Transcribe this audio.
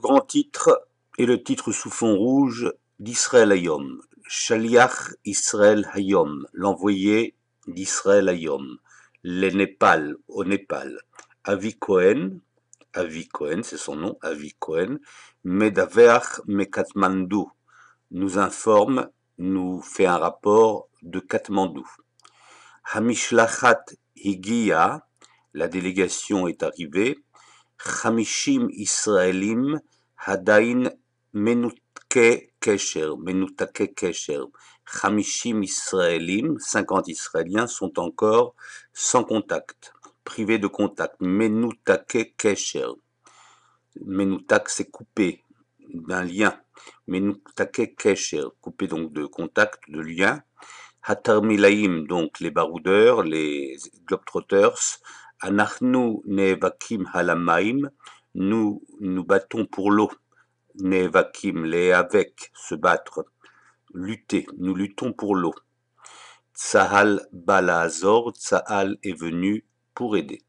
grand titre est le titre sous fond rouge d'Israël Hayom, Shaliach Israël Hayom, l'envoyé d'Israël Hayom, les Népal, au Népal. Avi Cohen, Avi Cohen, c'est son nom, Avi Cohen, Medaveach Mekatmandou, nous informe, nous fait un rapport de Katmandou. Hamishlachat Higia, la délégation est arrivée, 50 Israéliens, Hadain menutke Kesher. מנותקי 50 Israéliens, 50 Israéliens sont encore sans contact, privés de contact. Menutake kesher. Menutak, c'est coupé d'un lien. Menutake kesher, coupé donc de contact, de lien. Hatarmilaim, donc les baroudeurs, les globetrotters. Anachnu nevakim halamaim, nous nous battons pour l'eau. Nevakim, les avec, se battre, lutter, nous luttons pour l'eau. Tsahal Balazor, Tsahal est venu pour aider.